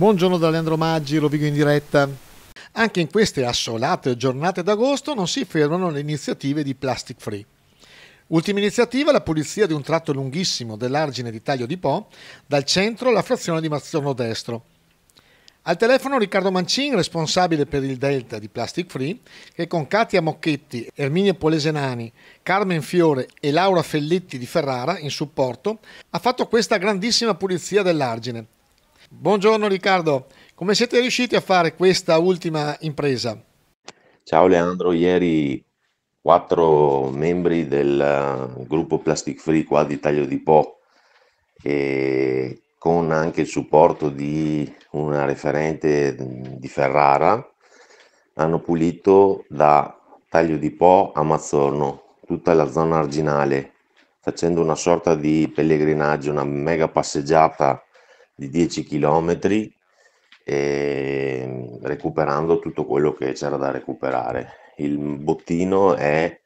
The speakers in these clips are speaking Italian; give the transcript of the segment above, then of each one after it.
Buongiorno da Leandro Maggi, Rovigo in diretta. Anche in queste assolate giornate d'agosto non si fermano le iniziative di Plastic Free. Ultima iniziativa la pulizia di un tratto lunghissimo dell'argine di taglio di Po dal centro alla frazione di Mazzorno Destro. Al telefono Riccardo Mancin, responsabile per il Delta di Plastic Free, che con Katia Mocchetti, Erminia Polesenani, Carmen Fiore e Laura Felletti di Ferrara in supporto ha fatto questa grandissima pulizia dell'argine Buongiorno Riccardo, come siete riusciti a fare questa ultima impresa? Ciao Leandro, ieri quattro membri del eh, gruppo Plastic Free qua di Taglio di Po e con anche il supporto di una referente mm, di Ferrara hanno pulito da Taglio di Po a Mazzorno tutta la zona arginale facendo una sorta di pellegrinaggio, una mega passeggiata di 10 km ehm, recuperando tutto quello che c'era da recuperare. Il bottino è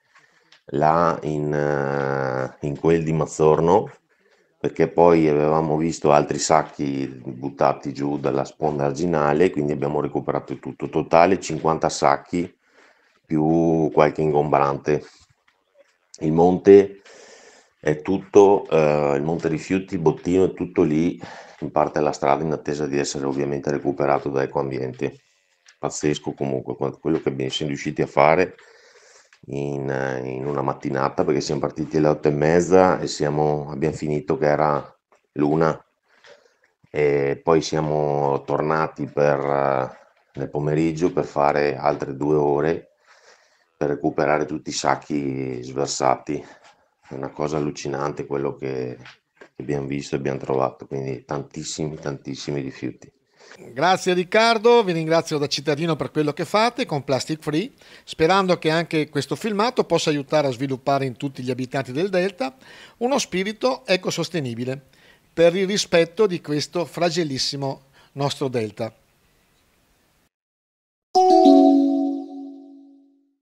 là in, eh, in quel di Mazzorno perché poi avevamo visto altri sacchi buttati giù dalla sponda arginale, quindi abbiamo recuperato tutto, totale 50 sacchi più qualche ingombrante. Il monte è tutto eh, il monte rifiuti, bottino, è tutto lì in parte della strada in attesa di essere ovviamente recuperato da ecoambiente. Pazzesco comunque quello che siamo riusciti a fare in, in, una mattinata perché siamo partiti alle otto e mezza e siamo, abbiamo finito che era l'una e poi siamo tornati per, eh, nel pomeriggio per fare altre due ore per recuperare tutti i sacchi sversati una cosa allucinante quello che abbiamo visto e abbiamo trovato, quindi tantissimi, tantissimi rifiuti. Grazie Riccardo, vi ringrazio da cittadino per quello che fate con Plastic Free, sperando che anche questo filmato possa aiutare a sviluppare in tutti gli abitanti del Delta uno spirito ecosostenibile per il rispetto di questo fragilissimo nostro Delta.